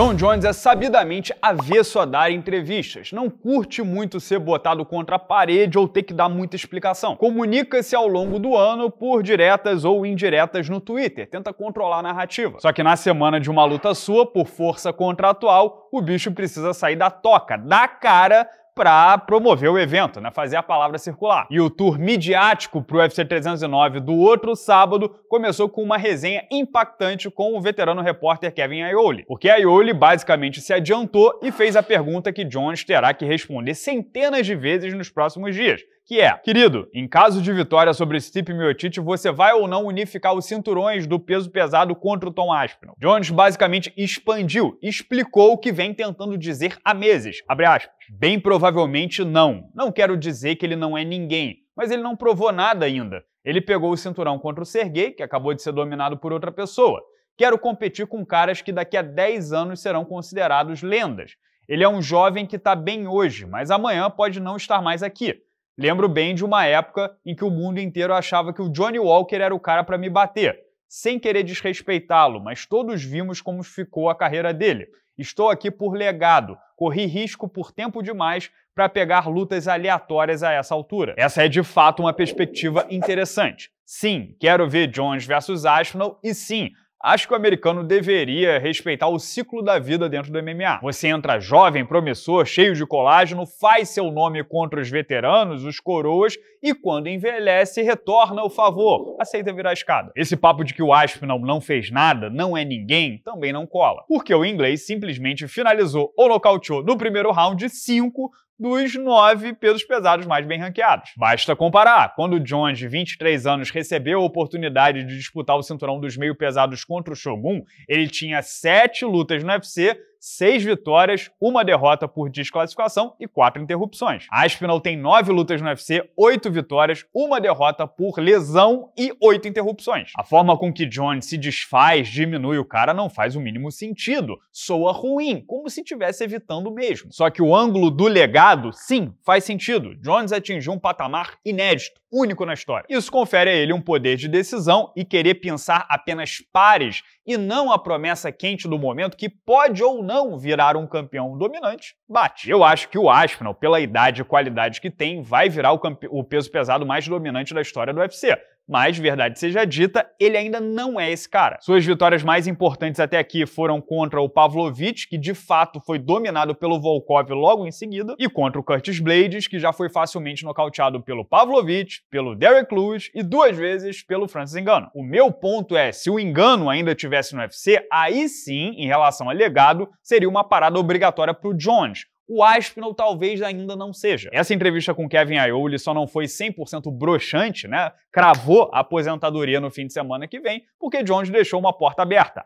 John Jones é sabidamente avesso a dar entrevistas. Não curte muito ser botado contra a parede ou ter que dar muita explicação. Comunica-se ao longo do ano por diretas ou indiretas no Twitter. Tenta controlar a narrativa. Só que na semana de uma luta sua, por força contratual, o bicho precisa sair da toca, da cara para promover o evento, né? fazer a palavra circular. E o tour midiático para o UFC 309 do outro sábado começou com uma resenha impactante com o veterano repórter Kevin Aioli, porque Aioli basicamente se adiantou e fez a pergunta que Jones terá que responder centenas de vezes nos próximos dias, que é: Querido, em caso de vitória sobre Stipe Miocic, você vai ou não unificar os cinturões do peso pesado contra o Tom Aspinall? Jones basicamente expandiu, explicou o que vem tentando dizer há meses. Abre aspas. Bem provavelmente não. Não quero dizer que ele não é ninguém, mas ele não provou nada ainda. Ele pegou o cinturão contra o Sergei, que acabou de ser dominado por outra pessoa. Quero competir com caras que daqui a 10 anos serão considerados lendas. Ele é um jovem que está bem hoje, mas amanhã pode não estar mais aqui. Lembro bem de uma época em que o mundo inteiro achava que o Johnny Walker era o cara para me bater sem querer desrespeitá-lo, mas todos vimos como ficou a carreira dele. Estou aqui por legado, corri risco por tempo demais para pegar lutas aleatórias a essa altura. Essa é de fato uma perspectiva interessante. Sim, quero ver Jones versus Aspinall e sim, Acho que o americano deveria respeitar o ciclo da vida dentro do MMA. Você entra jovem, promissor, cheio de colágeno, faz seu nome contra os veteranos, os coroas, e quando envelhece, retorna o favor. Aceita virar escada. Esse papo de que o Aspinall não fez nada, não é ninguém, também não cola. Porque o inglês simplesmente finalizou ou nocauteou no primeiro round cinco dos nove pesos pesados mais bem ranqueados. Basta comparar. Quando o Jones, de 23 anos, recebeu a oportunidade de disputar o cinturão dos meio pesados contra o Shogun, ele tinha sete lutas no UFC seis vitórias, uma derrota por desclassificação e quatro interrupções. Aspinall tem nove lutas no UFC, oito vitórias, uma derrota por lesão e oito interrupções. A forma com que Jones se desfaz, diminui o cara, não faz o mínimo sentido. Soa ruim, como se estivesse evitando mesmo. Só que o ângulo do legado, sim, faz sentido. Jones atingiu um patamar inédito único na história. Isso confere a ele um poder de decisão e querer pensar apenas pares e não a promessa quente do momento que pode ou não virar um campeão dominante. Bate. Eu acho que o Aspinall, pela idade e qualidade que tem, vai virar o, o peso pesado mais dominante da história do UFC. Mas, verdade seja dita, ele ainda não é esse cara. Suas vitórias mais importantes até aqui foram contra o Pavlovich, que de fato foi dominado pelo Volkov logo em seguida, e contra o Curtis Blades, que já foi facilmente nocauteado pelo Pavlovich, pelo Derek Lewis e duas vezes pelo Francis Engano. O meu ponto é, se o Engano ainda tivesse no UFC, aí sim, em relação a legado, seria uma parada obrigatória para o Jones o Aspinall talvez ainda não seja. Essa entrevista com Kevin Aioli só não foi 100% broxante, né? Cravou a aposentadoria no fim de semana que vem, porque Jones deixou uma porta aberta.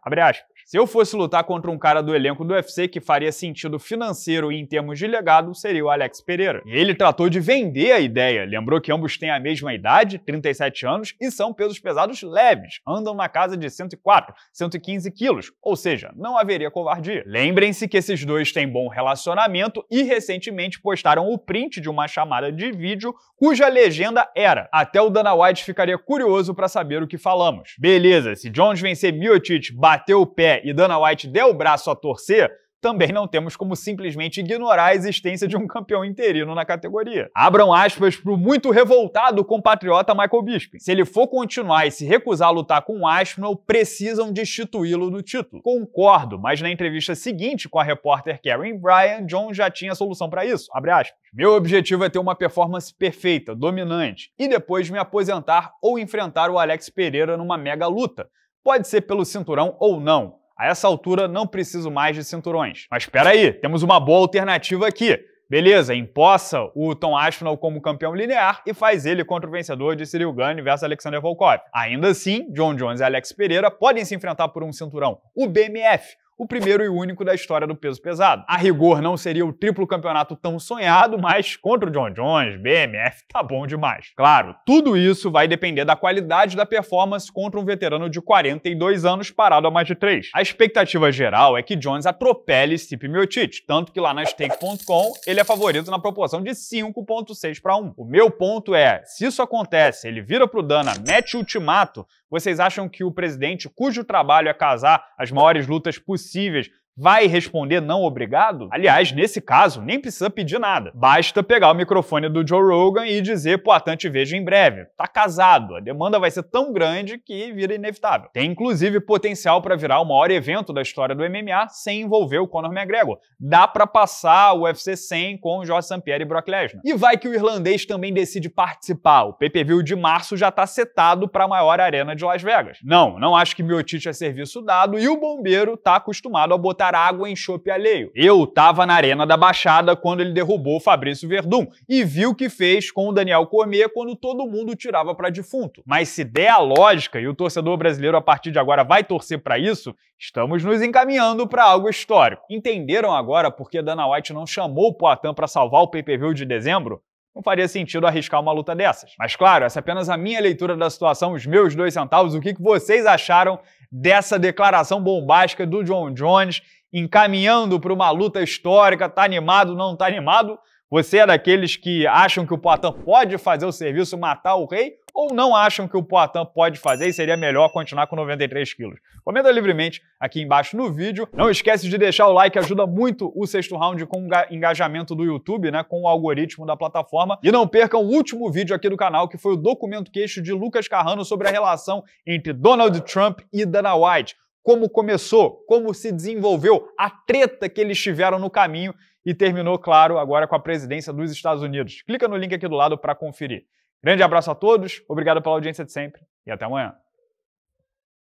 Se eu fosse lutar contra um cara do elenco do UFC que faria sentido financeiro e em termos de legado, seria o Alex Pereira. E ele tratou de vender a ideia. Lembrou que ambos têm a mesma idade, 37 anos, e são pesos pesados leves, andam na casa de 104, 115 quilos, ou seja, não haveria covardia. Lembrem-se que esses dois têm bom relacionamento e recentemente postaram o print de uma chamada de vídeo cuja legenda era: Até o Dana White ficaria curioso para saber o que falamos. Beleza, se Jones vencer Miocic, bater o pé e Dana White der o braço a torcer, também não temos como simplesmente ignorar a existência de um campeão interino na categoria. Abram aspas para o muito revoltado compatriota Michael Bisping. Se ele for continuar e se recusar a lutar com o Aspinall, precisam destituí-lo do título. Concordo, mas na entrevista seguinte com a repórter Karen Bryan, John já tinha solução para isso. Abre aspas. Meu objetivo é ter uma performance perfeita, dominante, e depois me aposentar ou enfrentar o Alex Pereira numa mega luta. Pode ser pelo cinturão ou não. A essa altura não preciso mais de cinturões. Mas espera aí, temos uma boa alternativa aqui. Beleza, empossa o Tom Aspinall como campeão linear e faz ele contra o vencedor de Cyril Gane versus Alexander Volkov. Ainda assim, John Jones e Alex Pereira podem se enfrentar por um cinturão, o BMF, o primeiro e único da história do peso pesado. A rigor não seria o triplo campeonato tão sonhado, mas contra o John Jones, BMF, tá bom demais. Claro, tudo isso vai depender da qualidade da performance contra um veterano de 42 anos parado a mais de 3. A expectativa geral é que Jones atropele Stipe Miocic, tanto que lá na stake.com ele é favorito na proporção de 5.6 para 1. O meu ponto é, se isso acontece, ele vira pro Dana, mete ultimato, vocês acham que o presidente, cujo trabalho é casar as maiores lutas possíveis possíveis vai responder não obrigado? Aliás, nesse caso, nem precisa pedir nada. Basta pegar o microfone do Joe Rogan e dizer, pô, Atan, te vejo em breve. Tá casado, a demanda vai ser tão grande que vira inevitável. Tem inclusive potencial para virar o maior evento da história do MMA sem envolver o Conor McGregor. Dá para passar o UFC 100 com o Jorge Sampieri e Brock Lesnar. E vai que o irlandês também decide participar. O PPV de março já tá setado para a maior arena de Las Vegas. Não, não acho que Miotite é serviço dado e o bombeiro tá acostumado a botar botar água em chope alheio. Eu estava na Arena da Baixada quando ele derrubou o Fabrício Verdun e viu o que fez com o Daniel Cormier quando todo mundo tirava para defunto. Mas se der a lógica, e o torcedor brasileiro a partir de agora vai torcer para isso, estamos nos encaminhando para algo histórico. Entenderam agora por que Dana White não chamou o Poitin para salvar o PPV de dezembro? Não faria sentido arriscar uma luta dessas. Mas claro, essa é apenas a minha leitura da situação, os meus dois centavos, o que vocês acharam dessa declaração bombástica do John Jones, encaminhando para uma luta histórica, tá animado, não tá animado? Você é daqueles que acham que o Poitin pode fazer o serviço matar o rei ou não acham que o Poitin pode fazer e seria melhor continuar com 93 quilos? Comenta livremente aqui embaixo no vídeo. Não esquece de deixar o like, ajuda muito o sexto round com o engajamento do YouTube, né, com o algoritmo da plataforma. E não percam o último vídeo aqui do canal, que foi o documento queixo de Lucas Carrano sobre a relação entre Donald Trump e Dana White. Como começou, como se desenvolveu, a treta que eles tiveram no caminho e terminou, claro, agora com a presidência dos Estados Unidos. Clica no link aqui do lado para conferir. Grande abraço a todos, obrigado pela audiência de sempre e até amanhã.